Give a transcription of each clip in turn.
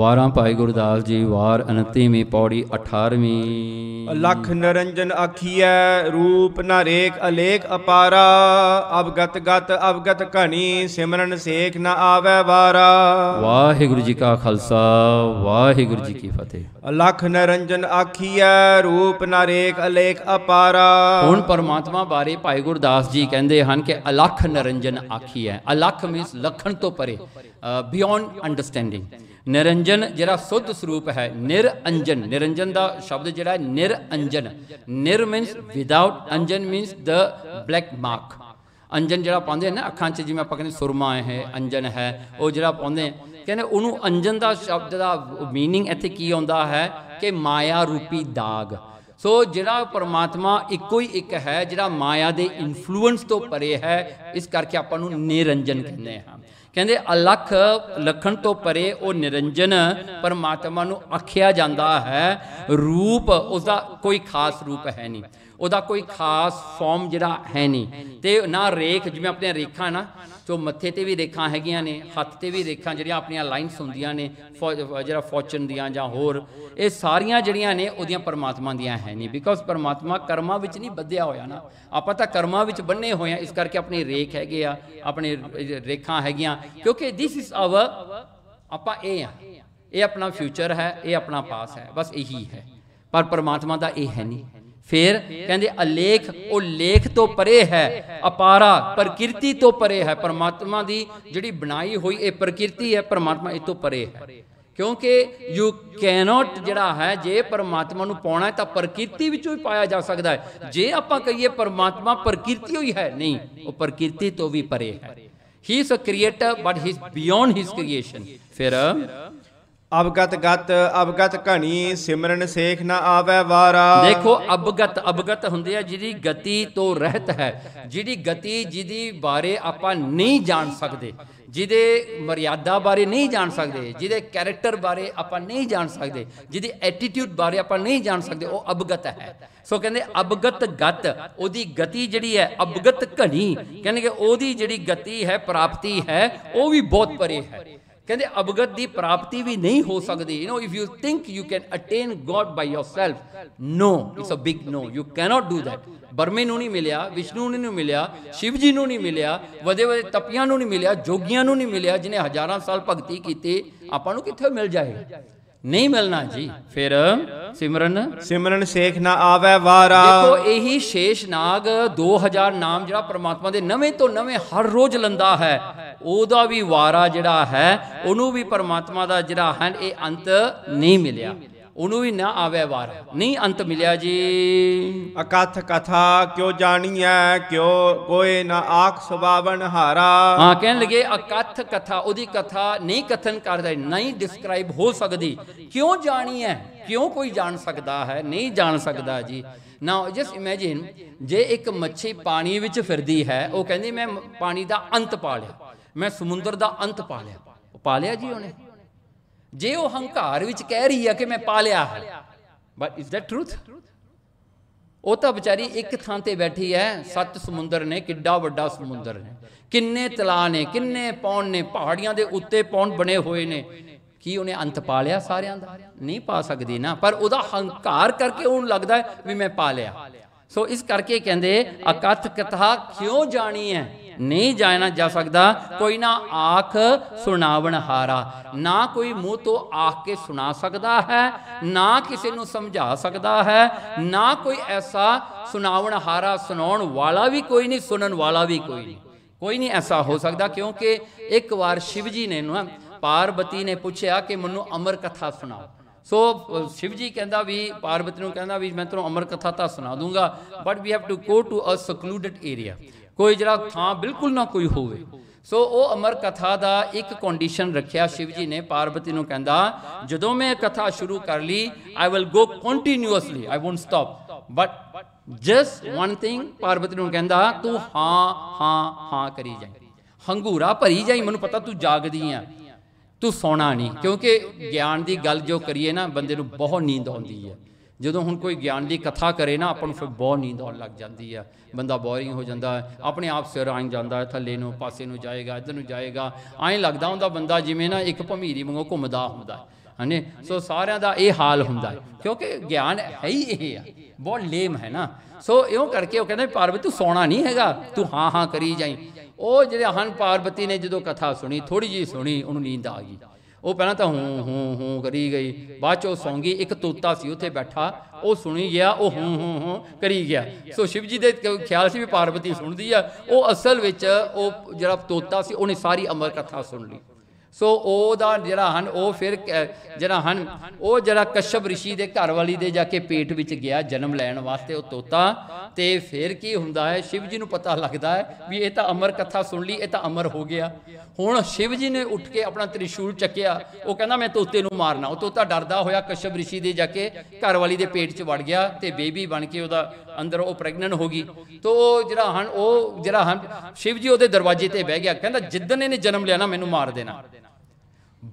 ਵਾਰਾਂ ਭਾਈ ਗੁਰਦਾਸ ਜੀ ਵਾਰ 29ਵੀਂ ਪੌੜੀ 18ਵੀਂ ਲਖ ਨਰੰਜਨ ਆਖੀਐ ਰੂਪ ਨਰੇਕ ਅਲੇਖ ਅਪਾਰਾ ਅਵਗਤ ਗਤ ਅਵਗਤ ਘਣੀ ਸਿਮਰਨ ਸੇਖ ਨ ਆਵੇ ਵਾਰਾ ਵਾਹਿਗੁਰੂ ਜੀ ਕਾ ਖਾਲਸਾ ਵਾਹਿਗੁਰੂ ਜੀ ਕੀ ਫਤਿਹ ਲਖ ਨਰੰਜਨ ਆਖੀਐ ਰੂਪ ਨਰੇਕ ਅਲੇਖ ਅਪਾਰਾ ਹੁਣ ਪਰਮਾਤਮਾ ਬਾਰੇ ਭਾਈ ਗੁਰਦਾਸ ਜੀ ਕਹਿੰਦੇ ਹਨ ਕਿ ਅਲਖ ਨਰੰਜਨ ਆਖੀਐ ਅਲਖ ਮੀਨਸ ਲਖਣ ਤੋਂ ਪਰੇ ਬਿਯੋਂਡ ਅੰਡਰਸਟੈਂਡਿੰਗ ਨਿਰੰਜਨ ਜਿਹੜਾ ਸੁੱਧ ਸਰੂਪ ਹੈ ਨਿਰਅੰਜਨ ਨਿਰੰਜਨ ਦਾ ਸ਼ਬਦ ਜਿਹੜਾ ਹੈ ਨਿਰਅੰਜਨ ਨਿਰ ਮੀਨਸ ਵਿਦਆਊਟ ਅੰਜਨ ਮੀਨਸ ਦ ਬਲੈਕ ਮਾਰਕ ਅੰਜਨ ਜਿਹੜਾ ਪਾਉਂਦੇ ਨੇ ਅੱਖਾਂ 'ਚ ਜਿਵੇਂ ਆਪਾਂ ਕਹਿੰਦੇ ਸੁਰਮਾ ਹੈ ਅੰਜਨ ਹੈ ਉਹ ਜਿਹੜਾ ਪਾਉਂਦੇ ਕਹਿੰਦੇ ਉਹਨੂੰ ਅੰਜਨ ਦਾ ਸ਼ਬਦ ਦਾ ਮੀਨਿੰਗ ਇੱਥੇ ਕੀ ਆਉਂਦਾ ਹੈ ਕਿ ਮਾਇਆ ਰੂਪੀ ਦਾਗ ਸੋ ਜਿਹੜਾ ਪਰਮਾਤਮਾ ਇੱਕੋ ਹੀ ਇੱਕ ਹੈ ਜਿਹੜਾ ਮਾਇਆ ਦੇ ਇਨਫਲੂਐਂਸ ਤੋਂ ਪਰੇ ਹੈ ਇਸ ਕਰਕੇ ਆਪਾਂ ਨੂੰ ਨਿਰੰਜਨ ਕਹਿੰਦੇ ਆ ਕਹਿੰਦੇ ਅਲਖ ਲਖਣ ਤੋਂ ਪਰੇ ਉਹ ਨਿਰੰਜਨ ਪਰਮਾਤਮਾ ਨੂੰ ਆਖਿਆ ਜਾਂਦਾ ਹੈ ਰੂਪ ਉਹਦਾ ਕੋਈ ਖਾਸ ਰੂਪ ਹੈ ਨਹੀਂ ਉਹਦਾ ਕੋਈ ਖਾਸ ਫਾਰਮ ਜਿਹੜਾ ਹੈ ਨਹੀਂ ਤੇ ਨਾ ਰੇਖ ਜਿਵੇਂ ਆਪਣੇ ਰੇਖਾਂ ਨਾ ਜੋ ਮੱਥੇ ਤੇ ਵੀ ਰੇਖਾਂ ਹੈਗੀਆਂ ਨੇ ਹੱਥ ਤੇ ਵੀ ਰੇਖਾਂ ਜਿਹੜੀਆਂ ਆਪਣੀਆਂ ਲਾਈਨਸ ਹੁੰਦੀਆਂ ਨੇ ਜਿਹੜਾ ਫੋਰਚਨ ਦੀਆਂ ਜਾਂ ਹੋਰ ਇਹ ਸਾਰੀਆਂ ਜਿਹੜੀਆਂ ਨੇ ਉਹਦੀਆਂ ਪਰਮਾਤਮਾ ਦੀਆਂ ਹੈ ਨਹੀਂ ਬਿਕੋਜ਼ ਪਰਮਾਤਮਾ ਕਰਮਾਂ ਵਿੱਚ ਨਹੀਂ ਬੱਧਿਆ ਹੋਇਆ ਨਾ ਆਪਾਂ ਤਾਂ ਕਰਮਾਂ ਵਿੱਚ ਬੰਨੇ ਹੋਏ ਆ ਇਸ ਕਰਕੇ ਆਪਣੀ ਰੇਖ ਹੈਗੇ ਆ ਆਪਣੇ ਰੇਖਾਂ ਹੈ ਹੈਗੀਆਂ ਕਿਉਂਕਿ ਥਿਸ ਇਜ਼ ਆਵਰ ਆਪਾਂ ਇਹ ਆ ਇਹ ਆਪਣਾ ਫਿਊਚਰ ਹੈ ਇਹ ਆਪਣਾ ਪਾਸ ਹੈ ਬਸ ਇਹੀ ਹੈ ਪਰ ਪਰਮਾਤਮਾ ਦਾ ਇਹ ਹੈ ਨਹੀਂ ਫਿਰ ਕਹਿੰਦੇ ਅਲੇਖ ਉਹ ਲੇਖ ਤੋਂ ਪਰੇ ਹੈ ਅਪਾਰਾ ਪ੍ਰਕਿਰਤੀ ਤੋਂ ਪਰੇ ਹੈ ਪਰਮਾਤਮਾ ਦੀ ਜਿਹੜੀ ਬਣਾਈ ਹੋਈ ਇਹ ਪ੍ਰਕਿਰਤੀ ਹੈ ਪਰਮਾਤਮਾ ਇਹ ਤੋਂ ਪਰੇ ਹੈ ਕਿਉਂਕਿ ਯੂ ਕੈਨੋਟ ਜਿਹੜਾ ਹੈ ਜੇ ਪਰਮਾਤਮਾ ਨੂੰ ਪਾਉਣਾ ਹੈ ਤਾਂ ਪ੍ਰਕਿਰਤੀ ਵਿੱਚੋਂ ਹੀ ਪਾਇਆ ਜਾ ਸਕਦਾ ਹੈ ਜੇ ਆਪਾਂ ਕਹੀਏ ਪਰਮਾਤਮਾ ਪ੍ਰਕਿਰਤੀ ਹੋਈ ਹੈ ਨਹੀਂ ਉਹ ਪ੍ਰਕਿਰਤੀ ਤੋਂ ਵੀ ਪਰੇ ਹੈ He is a creator, but he is beyond his creation. Fairer. ਅਬਗਤ ਗਤ ਅਬਗਤ ਘਣੀ ਸਿਮਰਨ ਸੇਖ ਨਾ ਆਵੇ ਵਾਰਾ ਦੇਖੋ ਅਬਗਤ ਅਬਗਤ ਹੁੰਦੇ ਆ ਜਿਹਦੀ ਗਤੀ ਤੋਂ ਰਹਿਤ ਹੈ ਜਿਹਦੀ ਗਤੀ ਜਿਹਦੀ ਬਾਰੇ ਆਪਾਂ ਨਹੀਂ ਜਾਣ ਸਕਦੇ ਜਿਹਦੇ ਮਰਿਆਦਾ ਬਾਰੇ ਨਹੀਂ ਜਾਣ ਸਕਦੇ ਜਿਹਦੇ ਕੈਰੈਕਟਰ ਬਾਰੇ ਆਪਾਂ ਨਹੀਂ ਜਾਣ ਸਕਦੇ ਜਿਹਦੀ ਐਟੀਟਿਊਡ ਬਾਰੇ ਆਪਾਂ ਨਹੀਂ ਜਾਣ ਸਕਦੇ ਉਹ ਅਬਗਤ ਹੈ ਸੋ ਕਹਿੰਦੇ ਅਬਗਤ ਗਤ ਉਹਦੀ ਗਤੀ ਜਿਹੜੀ ਹੈ ਅਬਗਤ ਘਣੀ ਕਹਿੰਦੇ ਕਿ ਉਹਦੀ ਜਿਹੜੀ ਗਤੀ ਹੈ ਪ੍ਰਾਪਤੀ ਹੈ ਉਹ ਵੀ ਬਹੁਤ ਪਰੇ ਹੈ ਕਹਿੰਦੇ ਅਬਗਤ ਦੀ ਪ੍ਰਾਪਤੀ ਵੀ ਨਹੀਂ ਹੋ ਸਕਦੀ you know if you think you can attain God by yourself no it's a big no you cannot do that ਬਰਮੇ ਨੂੰ ਨਹੀਂ ਮਿਲਿਆ ਵਿਸ਼ਨੂੰ ਨੂੰ ਨਹੀਂ ਮਿਲਿਆ ਸ਼ਿਵ ਜੀ ਨੂੰ ਨਹੀਂ ਮਿਲਿਆ ਵਦੇ ਵਦੇ ਤਪੀਆਂ ਨੂੰ ਨਹੀਂ ਮਿਲਿਆ ਜੋਗੀਆਂ ਨੂੰ ਨਹੀਂ ਮਿਲਿਆ ਜਿਨੇ ਹਜ਼ਾਰਾਂ ਸਾਲ ਭਗਤੀ ਕੀਤੀ ਆਪਾਂ ਨੂੰ ਕਿੱਥੇ ਮਿਲ ਜਾਏ ਨਹੀਂ ਮਿਲਣਾ ਜੀ ਫਿਰ ਸਿਮਰਨ ਸਿਮਰਨ ਸੇਖ ਨਾ ਆਵੇ ਵਾਰਾ ਦੇਖੋ ਇਹੀ ਸ਼ੇਸ਼ਨਾਗ 2000 ਨਾਮ ਜਿਹੜਾ ਪ੍ਰਮਾਤਮਾ ਦੇ ਨਵੇਂ ਤੋਂ ਨਵੇਂ ਹਰ ਰੋਜ਼ ਲੰਦਾ ਹੈ ਉਹਦਾ ਵੀ ਵਾਰਾ ਜਿਹੜਾ ਹੈ ਉਹਨੂੰ ਵੀ ਪ੍ਰਮਾਤਮਾ ਦਾ ਜਿਹੜਾ ਹੈ ਇਹ ਅੰਤ ਨਹੀਂ ਮਿਲਿਆ ਉਹਨੂੰ ਵੀ ਨਾ ਆਵੇ ਵਾਰ ਨਹੀਂ ਅੰਤ ਮਿਲਿਆ ਜੀ ਅਕਥ ਕਥਾ ਕਿਉ ਜਾਣੀਐ ਕਿਉ ਕੋਈ ਨਾ ਆਖ ਸੁਭਾਵਨ ਹਾਰਾ ਹਾਂ ਕਹਿਣ ਲਗੇ ਅਕਥ ਕਥਾ ਉਹਦੀ ਕਥਾ ਨਹੀਂ ਕਥਨ ਕਰਦਾ ਨਹੀਂ ਡਿਸਕ੍ਰਾਈਬ ਹੋ ਸਕਦੀ ਕਿਉ ਜਾਣੀਐ ਕਿਉ ਕੋਈ ਜਾਣ ਸਕਦਾ ਹੈ ਨਹੀਂ ਜਾਣ ਸਕਦਾ ਜੀ ਨਾ ਜਸ ਇਮੇਜਿਨ ਜੇ ਇੱਕ ਮੱਛੀ ਪਾਣੀ ਵਿੱਚ ਫਿਰਦੀ ਹੈ ਉਹ ਕਹਿੰਦੀ ਮੈਂ ਪਾਣੀ ਦਾ ਅੰਤ ਪਾ ਲਿਆ ਮੈਂ ਸਮੁੰਦਰ ਦਾ ਅੰਤ ਪਾ ਲਿਆ ਪਾ ਲਿਆ ਜੀ ਉਹਨੇ ਜੇ ਉਹ ਹੰਕਾਰ ਵਿੱਚ ਕਹਿ ਰਹੀ ਆ ਕਿ ਮੈਂ ਪਾ ਲਿਆ ਹੈ ਬਟ ਇਜ਼ ਦੈਟ ਟਰੂਥ ਉਹ ਤਾਂ ਵਿਚਾਰੀ ਇੱਕ ਥਾਂ ਤੇ ਬੈਠੀ ਹੈ ਸੱਤ ਸਮੁੰਦਰ ਨੇ ਕਿੱਡਾ ਵੱਡਾ ਸਮੁੰਦਰ ਨੇ ਕਿੰਨੇ ਤਲਾ ਨੇ ਕਿੰਨੇ ਪੌਣ ਨੇ ਪਹਾੜੀਆਂ ਦੇ ਉੱਤੇ ਪੌਣ ਬਣੇ ਹੋਏ ਨੇ ਕੀ ਉਹਨੇ ਅੰਤ ਪਾ ਲਿਆ ਸਾਰਿਆਂ ਦਾ ਨਹੀਂ ਪਾ ਸਕਦੀ ਨਾ ਪਰ ਉਹਦਾ ਹੰਕਾਰ ਕਰਕੇ ਉਹਨੂੰ ਲੱਗਦਾ ਵੀ ਮੈਂ ਪਾ ਲਿਆ ਸੋ ਇਸ ਕਰਕੇ ਕਹਿੰਦੇ ਅਕਥ ਕਥਾ ਕਿਉਂ ਜਾਣੀ ਹੈ ਨਹੀਂ ਜਾਣਾ ਜਾ ਸਕਦਾ ਕੋਈ ਨਾ ਆਖ ਸੁਣਾਵਣ ਹਾਰਾ ਨਾ ਕੋਈ ਮੂੰਹ ਤੋਂ ਆਖ ਕੇ ਸੁਣਾ ਸਕਦਾ ਹੈ ਨਾ ਕਿਸੇ ਨੂੰ ਸਮਝਾ ਸਕਦਾ ਹੈ ਨਾ ਕੋਈ ਐਸਾ ਸੁਣਾਵਣ ਹਾਰਾ ਸੁਣਾਉਣ ਵਾਲਾ ਵੀ ਕੋਈ ਨਹੀਂ ਸੁਣਨ ਵਾਲਾ ਵੀ ਕੋਈ ਨਹੀਂ ਕੋਈ ਨਹੀਂ ਐਸਾ ਹੋ ਸਕਦਾ ਕਿਉਂਕਿ ਇੱਕ ਵਾਰ ਸ਼ਿਵ ਜੀ ਨੇ ਨਾ ਪਾਰਬਤੀ ਨੇ ਪੁੱਛਿਆ ਕਿ ਮੈਨੂੰ ਅਮਰ ਕਥਾ ਸੁਣਾਓ ਸੋ ਸ਼ਿਵ ਜੀ ਕਹਿੰਦਾ ਵੀ ਪਾਰਬਤੀ ਨੂੰ ਕਹਿੰਦਾ ਵੀ ਮੈਂ ਤੈਨੂੰ ਅਮਰ ਕਥਾ ਤਾਂ ਸੁਣਾ ਦੂੰਗਾ but we have to go to a secluded area ਕੋਈ ਜਿਹੜਾ ਥਾਂ ਬਿਲਕੁਲ ਨਾ ਕੋਈ ਹੋਵੇ ਸੋ ਉਹ ਅਮਰ ਕਥਾ ਦਾ ਇੱਕ ਕੰਡੀਸ਼ਨ ਰੱਖਿਆ ਸ਼ਿਵ ਜੀ ਨੇ ਪਾਰਵਤੀ ਨੂੰ ਕਹਿੰਦਾ ਜਦੋਂ ਮੈਂ ਕਥਾ ਸ਼ੁਰੂ ਕਰ ਲਈ I will go continuously I won't stop but just one thing Parvati ਨੂੰ ਕਹਿੰਦਾ ਤੂੰ ਹਾਂ ਹਾਂ ਹਾਂ ਕਰੀ ਜਾਈ ਹੰਗੂਰਾ ਭਰੀ ਜਾਈ ਮੈਨੂੰ ਪਤਾ ਤੂੰ ਜਾਗਦੀ ਆ ਤੂੰ ਸੌਣਾ ਨਹੀਂ ਕਿਉਂਕਿ ਗਿਆਨ ਦੀ ਗੱਲ ਜੋ ਕਰੀਏ ਨਾ ਬੰਦੇ ਨੂੰ ਬਹੁਤ ਨੀਂਦ ਆਉਂਦੀ ਹੈ ਜਦੋਂ ਹੁਣ ਕੋਈ ਗਿਆਨ ਦੀ ਕਥਾ ਕਰੇ ਨਾ ਆਪਾਂ ਨੂੰ ਫਿਰ ਬਹੁਤ ਨੀਂਦ ਆਉਣ ਲੱਗ ਜਾਂਦੀ ਆ ਬੰਦਾ ਬੋਰਿੰਗ ਹੋ ਜਾਂਦਾ ਆਪਣੇ ਆਪ ਸਿਰ ਆਂ ਜਾਂਦਾ ਥੱਲੇ ਨੂੰ ਪਾਸੇ ਨੂੰ ਜਾਏਗਾ ਇੱਧਰ ਨੂੰ ਜਾਏਗਾ ਐਂ ਲੱਗਦਾ ਹੁੰਦਾ ਬੰਦਾ ਜਿਵੇਂ ਨਾ ਇੱਕ ਭਮੀਰੀ ਵਾਂਗੂ ਘੁੰਮਦਾ ਹੁੰਦਾ ਹਨੇ ਸੋ ਸਾਰਿਆਂ ਦਾ ਇਹ ਹਾਲ ਹੁੰਦਾ ਕਿਉਂਕਿ ਗਿਆਨ ਹੈ ਹੀ ਇਹ ਆ ਬਹੁਤ ਲੇਮ ਹੈ ਨਾ ਸੋ ਇਉਂ ਕਰਕੇ ਉਹ ਕਹਿੰਦਾ ਪਾਰਵਤੀ ਤੂੰ ਸੋਣਾ ਨਹੀਂ ਹੈਗਾ ਤੂੰ ਹਾਂ ਹਾਂ ਕਰੀ ਜਾਈ ਉਹ ਜਿਹੜੇ ਹਨ ਪਾਰਵਤੀ ਨੇ ਜਦੋਂ ਕਥਾ ਸੁਣੀ ਥੋੜੀ ਜੀ ਸੁਣੀ ਉਹਨੂੰ ਨੀਂਦ ਆ ਗਈ ਉਹ ਪਹਿਲਾਂ ਤਾਂ ਹੂੰ ਹੂੰ ਹੂੰ ਕਰੀ ਗਈ ਬਾਅਦ ਚੋਂ ਸੌਂਗੀ ਇੱਕ ਤੋਤਾ ਸੀ ਉੱਥੇ ਬੈਠਾ ਉਹ ਸੁਣੀ ਗਿਆ ਉਹ ਹੂੰ ਹੂੰ ਹੂੰ ਕਰੀ ਗਿਆ ਸੋ ਸ਼ਿਵ ਜੀ ਦੇ ਖਿਆਲ ਸੀ ਵੀ ਪਾਰਵਤੀ ਸੁਣਦੀ ਆ ਉਹ ਅਸਲ ਵਿੱਚ ਉਹ ਜਿਹੜਾ ਤੋਤਾ ਸੀ ਉਹਨੇ ਸਾਰੀ ਅਮਰ ਕਥਾ ਸੁਣ ਲਈ ਸੋ ਉਹ ਦਾ ਜਿਹੜਾ ਹਨ ਉਹ ਫਿਰ ਜਿਹੜਾ ਹਨ ਉਹ ਜਿਹੜਾ ਕਸ਼ਪ ਰਿਸ਼ੀ ਦੇ ਘਰ ਵਾਲੀ ਦੇ ਜਾ ਕੇ ਪੇਟ ਵਿੱਚ ਗਿਆ ਜਨਮ ਲੈਣ ਵਾਸਤੇ ਉਹ ਤੋਤਾ ਤੇ ਫਿਰ ਕੀ ਹੁੰਦਾ ਹੈ ਸ਼ਿਵ ਜੀ ਨੂੰ ਪਤਾ ਲੱਗਦਾ ਹੈ ਵੀ ਇਹ ਤਾਂ ਅਮਰ ਕਥਾ ਸੁਣ ਲਈ ਇਹ ਤਾਂ ਅਮਰ ਹੋ ਗਿਆ ਹੁਣ ਸ਼ਿਵ ਜੀ ਨੇ ਉੱਠ ਕੇ ਆਪਣਾ ਤ੍ਰਿਸ਼ੂਲ ਚੱਕਿਆ ਉਹ ਕਹਿੰਦਾ ਮੈਂ ਤੋਤੇ ਨੂੰ ਮਾਰਨਾ ਉਹ ਤੋਤਾ ਡਰਦਾ ਹੋਇਆ ਕਸ਼ਪ ਰਿਸ਼ੀ ਦੇ ਜਾ ਕੇ ਘਰ ਵਾਲੀ ਦੇ ਪੇਟ 'ਚ ਵੜ ਗਿਆ ਤੇ ਬੇਬੀ ਬਣ ਕੇ ਉਹਦਾ ਅੰਦਰ ਉਹ ਪ੍ਰੈਗਨੈਂਟ ਹੋ ਗਈ ਤੋ ਜਿਹੜਾ ਹਨ ਉਹ ਜਿਹੜਾ ਹਨ ਸ਼ਿਵ ਜੀ ਉਹਦੇ ਦਰਵਾਜ਼ੇ ਤੇ ਬਹਿ ਗਿਆ ਕਹਿੰਦਾ ਜਿੱਦਨ ਇਹਨੇ ਜਨਮ ਲਿਆ ਨਾ ਮੈਨੂੰ ਮਾਰ ਦੇਣਾ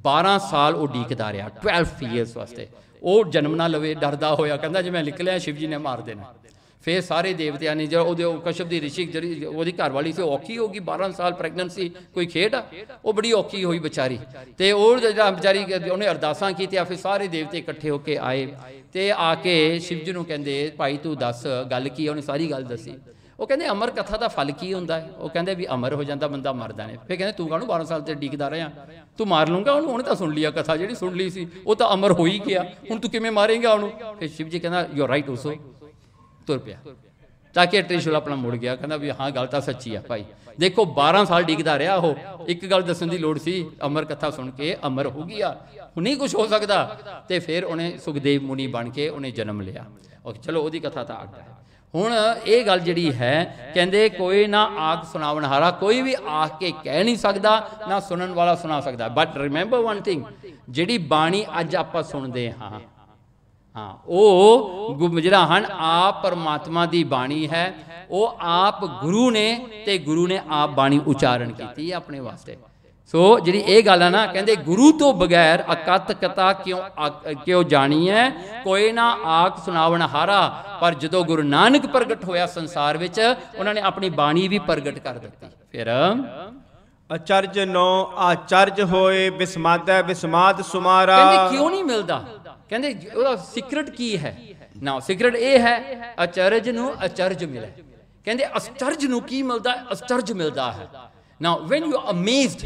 12 ਸਾਲ ਉਹ ਡੀਕਦਾ ਰਿਹਾ 12 ਇਅਰਸ ਵਾਸਤੇ ਉਹ ਜਨਮ ਨਾ ਲਵੇ ਡਰਦਾ ਹੋਇਆ ਕਹਿੰਦਾ ਜੇ ਮੈਂ ਨਿਕਲਿਆ ਸ਼ਿਵ ਜੀ ਨੇ ਮਾਰ ਦੇਣਾ ਫੇਰ ਸਾਰੇ ਦੇਵਤਿਆਂ ਨੇ ਜਿਹੜਾ ਉਹਦੇ ਕਸ਼ਪ ਦੀ ਰਿਸ਼ੀ ਜਿਹੜੀ ਉਹਦੀ ਘਰ ਵਾਲੀ ਸੀ ਔਖੀ ਹੋ ਗਈ 12 ਸਾਲ ਪ੍ਰੈਗਨੈਂਸੀ ਕੋਈ ਖੇਡ ਆ ਉਹ ਬੜੀ ਔਖੀ ਹੋਈ ਵਿਚਾਰੀ ਤੇ ਉਹ ਜਿਹੜਾ ਵਿਚਾਰੀ ਉਹਨੇ ਅਰਦਾਸਾਂ ਕੀਤੀਆਂ ਫਿਰ ਸਾਰੇ ਦੇਵਤੇ ਇਕੱਠੇ ਹੋ ਕੇ ਆਏ ਤੇ ਆ ਕੇ ਸ਼ਿਵ ਜੀ ਨੂੰ ਕਹਿੰਦੇ ਭਾਈ ਤੂੰ ਦੱਸ ਗੱਲ ਕੀ ਉਹਨੇ ਸਾਰੀ ਗੱਲ ਦੱਸੀ ਉਹ ਕਹਿੰਦੇ ਅਮਰ ਕਥਾ ਦਾ ਫਲ ਕੀ ਹੁੰਦਾ ਹੈ ਉਹ ਕਹਿੰਦੇ ਵੀ ਅਮਰ ਹੋ ਜਾਂਦਾ ਬੰਦਾ ਮਰਦਾ ਨੇ ਫਿਰ ਕਹਿੰਦੇ ਤੂੰ ਕਾਹਨੂੰ 12 ਸਾਲ ਤੇ ਡੀਕਦਾ ਰਿਆ ਤੂੰ ਮਾਰ ਲੂੰਗਾ ਉਹਨੂੰ ਉਹਨੇ ਤਾਂ ਸੁਣ ਲਿਆ ਕਥਾ ਜਿਹੜੀ ਸੁਣ ਲਈ ਸੀ ਉਹ ਤਾਂ ਅਮਰ ਹੋ ਹੀ ਗਿਆ ਹੁਣ ਤੂੰ ਕਿਵੇਂ ਮਾਰੇਂਗਾ ਉਹਨੂੰ ਫਿਰ ਸ਼ਿਵ ਜੀ ਕਹਿੰਦਾ ਯੂ ਰਾਈਟ ਉਸੋ ਤੁਰ ਪਿਆ ਤਾਂ ਕਿ ਟ੍ਰਿਸ਼ੂਲ ਆਪਣਾ ਮੁੜ ਗਿਆ ਕਹਿੰਦਾ ਵੀ ਹਾਂ ਗੱਲ ਤਾਂ ਸੱਚੀ ਆ ਭਾਈ ਦੇਖੋ 12 ਸਾਲ ਡੀਕਦਾ ਰਿਆ ਉਹ ਇੱਕ ਗੱਲ ਦੱਸਣ ਦੀ ਲੋੜ ਸੀ ਅਮਰ ਕਥਾ ਸੁਣ ਕੇ ਅਮਰ ਹੋ ਗਿਆ ਹੁਣੇ ਕੁਝ ਹੋ ਸਕਦਾ ਤੇ ਫਿਰ ਉਹਨੇ ਸੁਖਦੇਵ ਮੁਨੀ ਬਣ ਕੇ ਉਹਨੇ ਜਨਮ ਲਿਆ ਉਹ ਚਲੋ ਉਹਦੀ ਕਥਾ ਤਾਂ ਅੱਡ ਹੁਣ ਇਹ ਗੱਲ ਜਿਹੜੀ ਹੈ ਕਹਿੰਦੇ ਕੋਈ ਨਾ ਆਖ ਸੁਣਾਉਣ ਹਾਰਾ ਕੋਈ ਵੀ ਆਖ ਕੇ ਕਹਿ ਨਹੀਂ ਸਕਦਾ ਨਾ ਸੁਣਨ ਵਾਲਾ ਸੁਣਾ ਸਕਦਾ ਬਟ ਰਿਮੈਂਬਰ ਵਨ ਥਿੰਗ ਜਿਹੜੀ ਬਾਣੀ ਅੱਜ ਆਪਾਂ ਸੁਣਦੇ ਹਾਂ ਹਾਂ ਉਹ ਜਿਹੜਾ ਹਨ ਆਪ ਪਰਮਾਤਮਾ ਦੀ ਬਾਣੀ ਹੈ ਉਹ ਆਪ ਗੁਰੂ ਨੇ ਤੇ ਗੁਰੂ ਨੇ ਆਪ ਬਾਣੀ ਉਚਾਰਨ ਕੀਤੀ ਹੈ ਆਪਣੇ ਵਾਸਤੇ ਸੋ ਜਿਹੜੀ ਇਹ ਗੱਲ ਆ ਨਾ ਕਹਿੰਦੇ ਗੁਰੂ ਤੋਂ ਬਗੈਰ ਅਕਤ ਕਤਾ ਕਿਉਂ ਕਿਉਂ ਜਾਣੀ ਹੈ ਕੋਈ ਨਾ ਆਖ ਸੁਣਾਵਣ ਹਾਰਾ ਪਰ ਜਦੋਂ ਗੁਰੂ ਨਾਨਕ ਪ੍ਰਗਟ ਹੋਇਆ ਸੰਸਾਰ ਵਿੱਚ ਉਹਨਾਂ ਨੇ ਆਪਣੀ ਬਾਣੀ ਵੀ ਪ੍ਰਗਟ ਕਰ ਦਿੱਤੀ ਫਿਰ ਅਚਰਜ ਨੋ ਆਚਰਜ ਹੋਏ ਵਿਸਮਾਦੈ ਬਿਸਮਾਦ ਸੁਮਾਰਾ ਕਹਿੰਦੇ ਕਿਉਂ ਨਹੀਂ ਮਿਲਦਾ ਕਹਿੰਦੇ ਉਹਦਾ ਸਿਕਰਟ ਕੀ ਹੈ ਨਾ ਸਿਕਰਟ ਇਹ ਹੈ ਅਚਰਜ ਨੂੰ ਅਚਰਜ ਮਿਲੇ ਕਹਿੰਦੇ ਅਚਰਜ ਨੂੰ ਕੀ ਮਿਲਦਾ ਅਚਰਜ ਮਿਲਦਾ ਹੈ ਨਾ when you amazed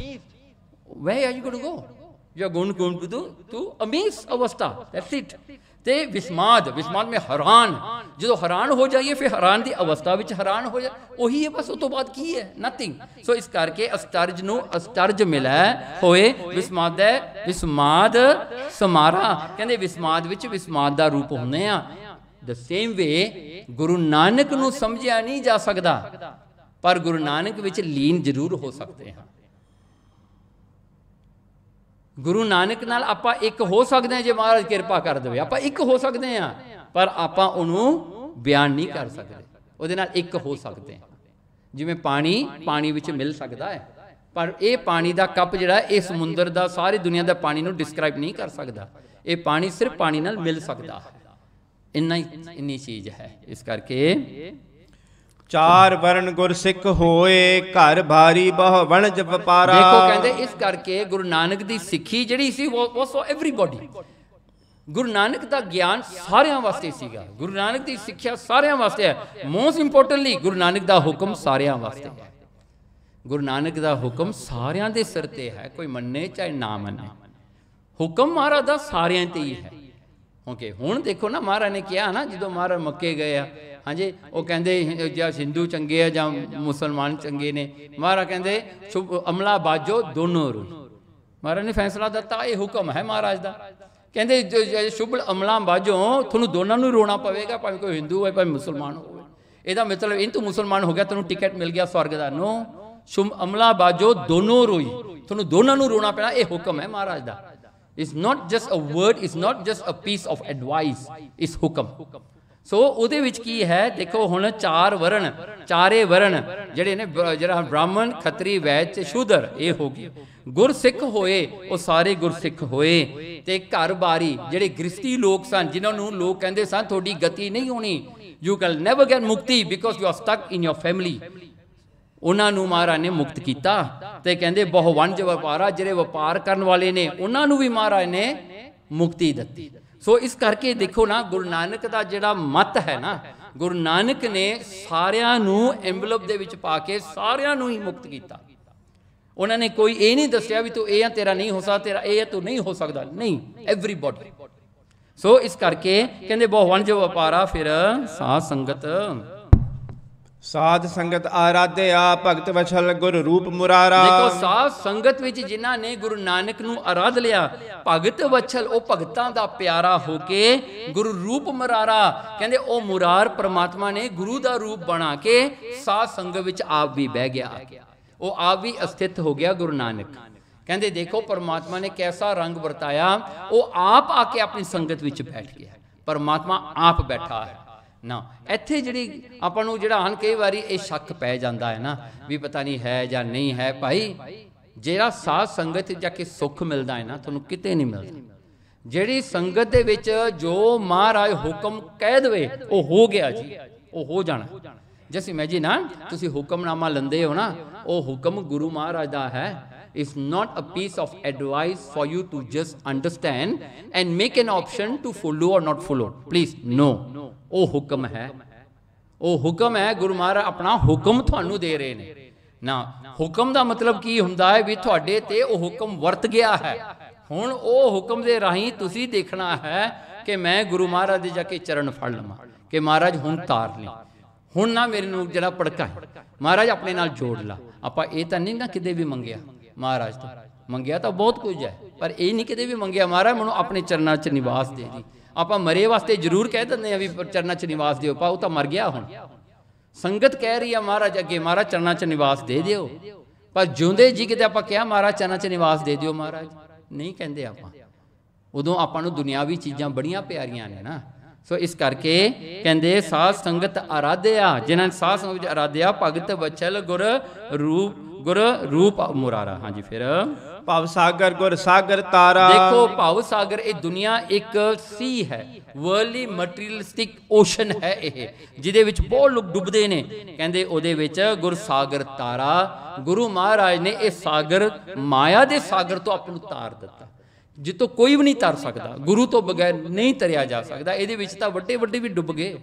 where are you going to go? You are going, going to do to amaze avastha. That's it. ਤੇ ਵਿਸਮਾਦ ਵਿਸਮਾਦ ਮੇ ਹੈਰਾਨ ਜਦੋਂ ਹੈਰਾਨ ਹੋ ਜਾਈਏ ਫਿਰ ਹੈਰਾਨ ਦੀ ਅਵਸਥਾ ਵਿੱਚ ਹੈਰਾਨ ਹੋ ਜਾ ਉਹੀ ਹੈ ਬਸ ਉਸ ਤੋਂ ਬਾਅਦ ਕੀ ਹੈ ਨਥਿੰਗ ਸੋ ਇਸ ਕਰਕੇ ਅਸਤਰਜ ਨੂੰ ਅਸਤਰਜ ਮਿਲਾ ਹੋਏ ਵਿਸਮਾਦ ਹੈ ਵਿਸਮਾਦ ਸਮਾਰਾ ਕਹਿੰਦੇ ਵਿਸਮਾਦ ਵਿੱਚ ਵਿਸਮਾਦ ਦਾ ਰੂਪ ਹੁੰਦੇ ਆ ਦ ਸੇਮ ਵੇ ਗੁਰੂ ਨਾਨਕ ਨੂੰ ਸਮਝਿਆ ਨਹੀਂ ਜਾ ਸਕਦਾ ਪਰ ਗੁਰੂ ਨਾਨਕ ਵਿੱਚ ਲੀਨ ਜ਼ਰੂਰ ਹੋ ਸਕਦੇ ਹਾਂ ਗੁਰੂ ਨਾਨਕ ਨਾਲ ਆਪਾਂ ਇੱਕ ਹੋ ਸਕਦੇ ਹਾਂ ਜੇ ਮਹਾਰਾਜ ਕਿਰਪਾ ਕਰ ਦੇਵੇ ਆਪਾਂ ਇੱਕ ਹੋ ਸਕਦੇ ਹਾਂ ਪਰ ਆਪਾਂ ਉਹਨੂੰ ਬਿਆਨ ਨਹੀਂ ਕਰ ਸਕਦੇ ਉਹਦੇ ਨਾਲ ਇੱਕ ਹੋ ਸਕਦੇ ਆ ਜਿਵੇਂ ਪਾਣੀ ਪਾਣੀ ਵਿੱਚ ਮਿਲ ਸਕਦਾ ਹੈ ਪਰ ਇਹ ਪਾਣੀ ਦਾ ਕੱਪ ਜਿਹੜਾ ਇਹ ਸਮੁੰਦਰ ਦਾ ਸਾਰੀ ਦੁਨੀਆ ਦਾ ਪਾਣੀ ਨੂੰ ਡਿਸਕ੍ਰਾਈਬ ਨਹੀਂ ਕਰ ਸਕਦਾ ਇਹ ਪਾਣੀ ਸਿਰਫ ਪਾਣੀ ਨਾਲ ਮਿਲ ਸਕਦਾ ਹੈ ਇੰਨਾ ਹੀ ਇੰਨੀ ਚੀਜ਼ ਹੈ ਇਸ ਕਰਕੇ ਚਾਰ ਵਰਨ ਗੁਰ ਸਿੱਖ ਹੋਏ ਘਰ ਭਾਰੀ ਬਹੁ ਵਣਜ ਵਪਾਰਾ ਦੇਖੋ ਕਹਿੰਦੇ ਇਸ ਕਰਕੇ ਗੁਰੂ ਨਾਨਕ ਦੀ ਸਿੱਖੀ ਜਿਹੜੀ ਸੀ ਉਹ ਸੋ ਐਵਰੀਬਾਡੀ ਗੁਰੂ ਨਾਨਕ ਦਾ ਗਿਆਨ ਸਾਰਿਆਂ ਵਾਸਤੇ ਸੀਗਾ ਗੁਰੂ ਨਾਨਕ ਦੀ ਸਿੱਖਿਆ ਸਾਰਿਆਂ ਵਾਸਤੇ ਹੈ ਮੋਸਟ ਇੰਪੋਰਟੈਂਟਲੀ ਗੁਰੂ ਨਾਨਕ ਦਾ ਹੁਕਮ ਸਾਰਿਆਂ ਵਾਸਤੇ ਹੈ ਗੁਰੂ ਨਾਨਕ ਦਾ ਹੁਕਮ ਸਾਰਿਆਂ ਦੇ ਸਿਰ ਤੇ ਹੈ ਕੋਈ ਮੰਨੇ ਚਾਹੇ ਨਾ ਮੰਨੇ ਹੁਕਮ ਮਹਾਰਾਜ ਦਾ ਸਾਰਿਆਂ ਤੇ ਹੀ ਹੈ ਓਕੇ ਹੁਣ ਦੇਖੋ ਨਾ ਮਹਾਰਾਜ ਨੇ ਕਿਹਾ ਨਾ ਜਦੋਂ ਮਹਾਰਾਜ ਮੱਕੇ ਗਏ ਆ ਹਾਂਜੀ ਉਹ ਕਹਿੰਦੇ ਜਾਂ ਹਿੰਦੂ ਚੰਗੇ ਆ ਜਾਂ ਮੁਸਲਮਾਨ ਚੰਗੇ ਨੇ ਮਹਾਰਾਜ ਕਹਿੰਦੇ ਸੁਭ ਅਮਲਾ ਬਾਜੋ ਦੋਨੋਂ ਰੂ ਮਹਾਰਾਜ ਨੇ ਫੈਸਲਾ ਦਿੱਤਾ ਇਹ ਹੁਕਮ ਹੈ ਮਹਾਰਾਜ ਦਾ ਕਹਿੰਦੇ ਸ਼ੁਭ ਅਮਲਾ ਬਾਜੋ ਤੁਹਾਨੂੰ ਦੋਨਾਂ ਨੂੰ ਰੋਣਾ ਪਵੇਗਾ ਭਾਵੇਂ ਕੋਈ ਹਿੰਦੂ ਹੋਵੇ ਭਾਵੇਂ ਮੁਸਲਮਾਨ ਹੋਵੇ ਇਹਦਾ ਮਤਲਬ ਇਹ ਤੂੰ ਮੁਸਲਮਾਨ ਹੋ ਗਿਆ ਤੈਨੂੰ ਟਿਕਟ ਮਿਲ ਗਿਆ ਸਵਰਗ ਦਾ ਨੋ ਸ਼ੁਭ ਅਮਲਾ ਬਾਜੋ ਦੋਨੋਂ ਰੋਈ ਤੁਹਾਨੂੰ ਦੋਨਾਂ ਨੂੰ ਰੋਣਾ ਪੈਣਾ ਇਹ ਹੁਕਮ ਹੈ ਮਹਾਰਾਜ ਦਾ ਇਸ not just a word is not just a piece of advice is hukam ਸੋ ਉਹਦੇ ਵਿੱਚ ਕੀ ਹੈ ਦੇਖੋ ਹੁਣ ਚਾਰ ਵਰਣ ਚਾਰੇ ਵਰਣ ਜਿਹੜੇ ਨੇ ਜਿਹੜਾ ਬ੍ਰਾਹਮਣ ਖੱਤਰੀ ਵੈਦ ਤੇ ਸ਼ੂਦਰ ਇਹ ਹੋ ਗਏ ਗੁਰਸਿੱਖ ਹੋਏ ਉਹ ਸਾਰੇ ਗੁਰਸਿੱਖ ਹੋਏ ਤੇ ਘਰ-ਬਾਰੀ ਜਿਹੜੇ ਗ੍ਰਸਤੀ ਲੋਕ ਸਨ ਜਿਨ੍ਹਾਂ ਨੂੰ ਲੋਕ ਕਹਿੰਦੇ ਸਨ ਤੁਹਾਡੀ ਗਤੀ ਨਹੀਂ ਹੋਣੀ you can never get mukti because you are stuck in your family ਉਹਨਾਂ ਨੂੰ ਮਹਾਰਾਜ ਨੇ ਮੁਕਤ ਕੀਤਾ ਤੇ ਕਹਿੰਦੇ ਬਹੁਵੰਜ ਵਪਾਰਾ ਜਿਹੜੇ ਵਪਾਰ ਕਰਨ ਵਾਲੇ ਨੇ ਉਹਨਾਂ ਨੂੰ ਵੀ ਮਹਾਰਾਜ ਨੇ ਮੁਕਤੀ ਦਿੱਤੀ ਸੋ ਇਸ ਕਰਕੇ ਦੇਖੋ ਨਾ ਗੁਰੂ ਨਾਨਕ ਦਾ ਜਿਹੜਾ ਮਤ ਹੈ ਨਾ ਗੁਰੂ ਨਾਨਕ ਨੇ ਸਾਰਿਆਂ ਨੂੰ ਐਂਵਲਪ ਦੇ ਵਿੱਚ ਪਾ ਕੇ ਸਾਰਿਆਂ ਨੂੰ ਹੀ ਮੁਕਤ ਕੀਤਾ ਉਹਨਾਂ ਨੇ ਕੋਈ ਇਹ ਨਹੀਂ ਦੱਸਿਆ ਵੀ ਤੂੰ ਇਹ ਆ ਤੇਰਾ ਨਹੀਂ ਹੋ ਸਕਦਾ ਤੇਰਾ ਇਹ ਆ ਤੂੰ ਨਹੀਂ ਹੋ ਸਕਦਾ ਨਹੀਂ ਐਵਰੀਬਾਡੀ ਸੋ ਇਸ ਕਰਕੇ ਕਹਿੰਦੇ ਬਹੁਵਣ ਜੋ ਵਪਾਰਾ ਫਿਰ ਸਾਧ ਸੰਗਤ ਸਾਧ ਸੰਗਤ ਆਰਾਧਿਆ ਭਗਤ ਵਛਲ ਗੁਰ ਰੂਪ ਮੁਰਾਰਾ ਦੇਖੋ ਸਾਧ ਸੰਗਤ ਵਿੱਚ ਜਿਨ੍ਹਾਂ ਨੇ ਗੁਰੂ ਨਾਨਕ ਨੂੰ ਆਰਾਧ ਲਿਆ ਭਗਤ ਵਛਲ ਉਹ ਭਗਤਾਂ ਦਾ ਪਿਆਰਾ ਹੋ ਕੇ ਗੁਰੂ ਰੂਪ ਮੁਰਾਰਾ ਕਹਿੰਦੇ ਉਹ ਮੁਰਾਰ ਪ੍ਰਮਾਤਮਾ ਨੇ ਗੁਰੂ ਦਾ ਰੂਪ ਬਣਾ ਕੇ ਸਾਧ ਸੰਗਤ ਵਿੱਚ ਆਪ ਵੀ ਬਹਿ ਗਿਆ ਉਹ ਆਪ ਵੀ ਅਸਥਿਤ ਹੋ ਗਿਆ ਗੁਰੂ ਨਾਨਕ ਕਹਿੰਦੇ ਦੇਖੋ ਪ੍ਰਮਾਤਮਾ ਨੇ ਕਿਹਦਾ ਰੰਗ ਵਰਤਾਇਆ ਉਹ ਆਪ ਆ ਕੇ ਆਪਣੀ ਸੰਗਤ ਵਿੱਚ ਬੈਠ ਗਿਆ ਪ੍ਰਮਾਤਮਾ ਆਪ ਬੈਠਾ ਹੈ ਨਾ ਇੱਥੇ ਜਿਹੜੀ ਆਪਾਂ ਨੂੰ ਜਿਹੜਾ ਹਨ ਕਈ ਵਾਰੀ ਇਹ ਸ਼ੱਕ ਪੈ ਜਾਂਦਾ ਹੈ ਨਾ ਵੀ ਪਤਾ ਨਹੀਂ ਹੈ ਜਾਂ ਨਹੀਂ ਹੈ ਭਾਈ ਜਿਹੜਾ ਸਾਧ ਸੰਗਤ ਜਾ ਕੇ ਸੁੱਖ ਮਿਲਦਾ ਹੈ ਨਾ ਤੁਹਾਨੂੰ ਕਿਤੇ ਨਹੀਂ ਮਿਲਦਾ ਜਿਹੜੀ ਸੰਗਤ ਦੇ ਵਿੱਚ ਜੋ ਮਹਾਰਾਜ ਹੁਕਮ ਕਹਿ ਦਵੇ ਉਹ ਹੋ ਗਿਆ ਜੀ ਉਹ ਹੋ ਜਾਣਾ ਮੈਂ ਜੀ ਨਾ ਤੁਸੀਂ ਹੁਕਮਨਾਮਾ ਲੰਦੇ ਹੋ ਨਾ ਉਹ ਹੁਕਮ ਗੁਰੂ ਮਹਾਰਾਜ ਦਾ ਹੈ is not a piece of advice for you to just understand and make an option to follow or not follow please no ਉਹ ਹੁਕਮ ਹੈ ਉਹ ਹੁਕਮ ਹੈ ਗੁਰੂ ਮਹਾਰਾ ਆਪਣਾ ਹੁਕਮ ਤੁਹਾਨੂੰ ਦੇ ਰਹੇ ਨੇ ਨਾ ਹੁਕਮ ਦਾ ਮਤਲਬ ਕੀ ਹੁੰਦਾ ਹੈ ਵੀ ਤੁਹਾਡੇ ਤੇ ਉਹ ਹੁਕਮ ਵਰਤ ਗਿਆ ਹੈ ਹੁਣ ਉਹ ਹੁਕਮ ਦੇ ਰਾਹੀਂ ਤੁਸੀਂ ਦੇਖਣਾ ਹੈ ਕਿ ਮੈਂ ਗੁਰੂ ਮਹਾਰਾਜ ਦੇ ਜਾ ਕੇ ਚਰਨ ਫੜ ਲਵਾਂ ਕਿ ਮਹਾਰਾਜ ਹੁਣ ਤਾਰ ਲੈ ਹੁਣ ਨਾ ਮੇਰੇ ਨੂੰ ਜਿਹੜਾ ਹੈ ਮਹਾਰਾਜ ਆਪਣੇ ਨਾਲ ਜੋੜ ਲਾ ਆਪਾਂ ਇਹ ਤਾਂ ਨਹੀਂ ਨਾ ਕਿਤੇ ਵੀ ਮੰਗਿਆ ਮਹਾਰਾਜ ਤੋਂ ਮੰਗਿਆ ਤਾਂ ਬਹੁਤ ਕੁਝ ਹੈ ਪਰ ਇਹ ਨਹੀਂ ਕਿਤੇ ਵੀ ਮੰਗਿਆ ਮਾਰਾ ਮੈਨੂੰ ਆਪਣੇ ਚਰਨਾਂ 'ਚ ਨਿਵਾਸ ਦੇ ਦੀ ਆਪਾਂ ਮਰੇ ਵਾਸਤੇ ਜ਼ਰੂਰ ਕਹਿ ਦਿੰਦੇ ਆ ਵੀ ਚਰਨਾਂ 'ਚ ਨਿਵਾਸ ਦਿਓ ਪਾ ਉਹ ਤਾਂ ਮਰ ਗਿਆ ਹੁਣ ਸੰਗਤ ਕਹਿ ਰਹੀ ਆ ਮਹਾਰਾਜ ਅੱਗੇ ਮਹਾਰਾਜ ਚਰਨਾਂ 'ਚ ਨਿਵਾਸ ਦੇ ਦਿਓ ਪਰ ਜਿਉਂਦੇ ਜੀ ਕਿਤੇ ਆਪਾਂ ਕਿਹਾ ਮਹਾਰਾਜ ਚਰਨਾਂ 'ਚ ਨਿਵਾਸ ਦੇ ਦਿਓ ਮਹਾਰਾਜ ਨਹੀਂ ਕਹਿੰਦੇ ਆਪਾਂ ਉਦੋਂ ਆਪਾਂ ਨੂੰ ਦੁਨਿਆਵੀ ਚੀਜ਼ਾਂ ਬੜੀਆਂ ਪਿਆਰੀਆਂ ਨੇ ਨਾ ਸੋ ਇਸ ਕਰਕੇ ਕਹਿੰਦੇ ਸਾਧ ਸੰਗਤ ਅਰਾਧਿਆ ਜਿਨ੍ਹਾਂ ਸਾਧ ਸੰਗਤ ਵਿੱਚ ਭਗਤ ਬਚਲ ਗੁਰ ਰੂਪ ਗੁਰ ਰੂਪ ਮੁਰਾਰਾ ਹਾਂਜੀ ਫਿਰ ਭਵ ਸਾਗਰ ਗੁਰ ਸਾਗਰ ਤਾਰਾ ਦੇਖੋ ਭਵ ਸਾਗਰ ਇਹ ਦੁਨੀਆ ਇੱਕ ਸੀ ਹੈ ਵਰਲੀ ਮਟੀਰੀਅਲਿਸਟਿਕ ਓਸ਼ਨ ਹੈ ਇਹ ਜਿਹਦੇ ਵਿੱਚ ਬਹੁਤ ਲੋਕ ਡੁੱਬਦੇ ਨੇ ਕਹਿੰਦੇ ਉਹਦੇ ਵਿੱਚ ਗੁਰ ਸਾਗਰ ਤਾਰਾ ਗੁਰੂ ਮਹਾਰਾਜ ਨੇ ਇਹ ਸਾਗਰ ਮਾਇਆ ਦੇ ਸਾਗਰ ਤੋਂ ਆਪ ਨੂੰ ਤਾਰ ਦਿੱਤਾ ਜਿੱਤੋਂ ਕੋਈ ਵੀ ਨਹੀਂ ਤਰ ਸਕਦਾ ਗੁਰੂ ਤੋਂ ਬਗੈਰ ਨਹੀਂ ਤਰਿਆ ਜਾ ਸਕਦਾ ਇਹਦੇ ਵਿੱਚ ਤਾਂ ਵੱਡੇ ਵੱਡੇ ਵੀ ਡੁੱਬ ਗਏ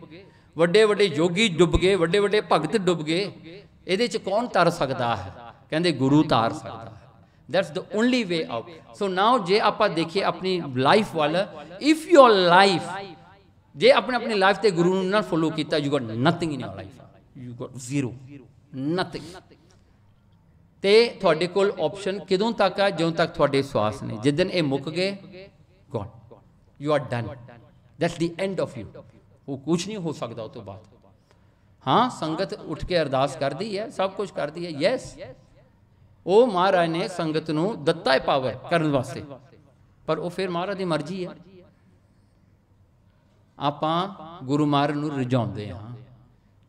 ਵੱਡੇ ਵੱਡੇ ਯੋਗੀ ਡੁੱਬ ਗਏ ਵੱਡੇ ਵੱਡੇ ਭਗਤ ਡੁੱਬ ਗਏ ਇਹਦੇ 'ਚ ਕੌਣ ਤਰ ਸਕਦਾ ਹੈ ਕਹਿੰਦੇ ਗੁਰੂ ਧਾਰ ਸਕਦਾ ਹੈ that's the only way out so now ਜੇ ਆਪਾਂ ਦੇਖੀਏ ਆਪਣੀ ਲਾਈਫ ਵੱਲ ਇਫ ਯੋਰ ਲਾਈਫ ਜੇ ਆਪਣੇ ਆਪਣੀ ਲਾਈਫ ਤੇ ਗੁਰੂ ਨੂੰ ਨਾ ਫੋਲੋ ਕੀਤਾ you got nothing in your life you got zero nothing ਤੇ ਤੁਹਾਡੇ ਕੋਲ ਆਪਸ਼ਨ ਕਿਦੋਂ ਤੱਕ ਆ ਜਦੋਂ ਤੱਕ ਤੁਹਾਡੇ ਸਵਾਸ ਨੇ ਜਿਸ ਦਿਨ ਇਹ ਮੁੱਕ ਗਏ gone you are done that's the end of you ਉਹ ਕੁਝ ਨਹੀਂ ਹੋ ਸਕਦਾ ਉਸ ਤੋਂ ਬਾਅਦ ਹਾਂ ਸੰਗਤ ਉੱਠ ਕੇ ਅਰਦਾਸ ਕਰਦੀ ਹੈ ਸਭ ਕੁਝ ਕਰਦੀ ਹੈ ਯੈਸ ਉਹ ਮਹਾਰਾਜ ਨੇ ਸੰਗਤ ਨੂੰ ਦਿੱਤਾ ਹੀ ਪਾਵੇ ਕਰਨ ਵਾਸਤੇ ਪਰ ਉਹ ਫਿਰ ਮਹਾਰਾਜ ਦੀ ਮਰਜ਼ੀ ਹੈ ਆਪਾਂ ਗੁਰੂ ਮਾਰ ਨੂੰ ਰਜਾਉਂਦੇ ਹਾਂ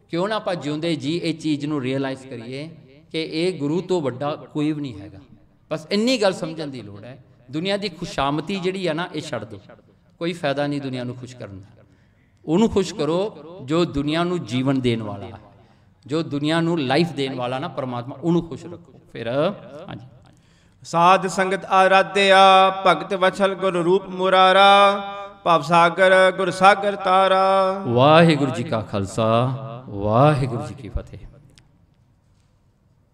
ਕਿਉਂ ਨਾ ਆਪਾਂ ਜਿਉਂਦੇ ਜੀ ਇਹ ਚੀਜ਼ ਨੂੰ ਰੀਅਲਾਈਜ਼ ਕਰੀਏ ਕਿ ਇਹ ਗੁਰੂ ਤੋਂ ਵੱਡਾ ਕੋਈ ਵੀ ਨਹੀਂ ਹੈਗਾ ਬਸ ਇੰਨੀ ਗੱਲ ਸਮਝਣ ਦੀ ਲੋੜ ਹੈ ਦੁਨੀਆ ਦੀ ਖੁਸ਼ਾਮਤੀ ਜਿਹੜੀ ਆ ਨਾ ਇਹ ਛੱਡ ਦਿਓ ਕੋਈ ਫਾਇਦਾ ਨਹੀਂ ਦੁਨੀਆ ਨੂੰ ਖੁਸ਼ ਕਰਨ ਦਾ ਉਹਨੂੰ ਖੁਸ਼ ਕਰੋ ਜੋ ਦੁਨੀਆ ਨੂੰ ਜੀਵਨ ਦੇਣ ਵਾਲਾ ਹੈ ਜੋ ਦੁਨੀਆ ਨੂੰ ਲਾਈਫ ਦੇਣ ਵਾਲਾ ਨਾ ਪਰਮਾਤਮਾ ਉਹਨੂੰ ਖੁਸ਼ ਰੱਖੋ ਫਿਰ ਹਾਂਜੀ ਸਾਧ ਸੰਗਤ ਆਰਾਧਿਆ ਭਗਤ ਵਛਲ ਗੁਰ ਰੂਪ ਮੁਰਾਰਾ ਭਵ ਸਾਗਰ ਗੁਰ ਸਾਗਰ ਤਾਰਾ ਵਾਹਿਗੁਰੂ ਜੀ ਕਾ ਖਾਲਸਾ ਵਾਹਿਗੁਰੂ ਜੀ ਕੀ ਫਤਿਹ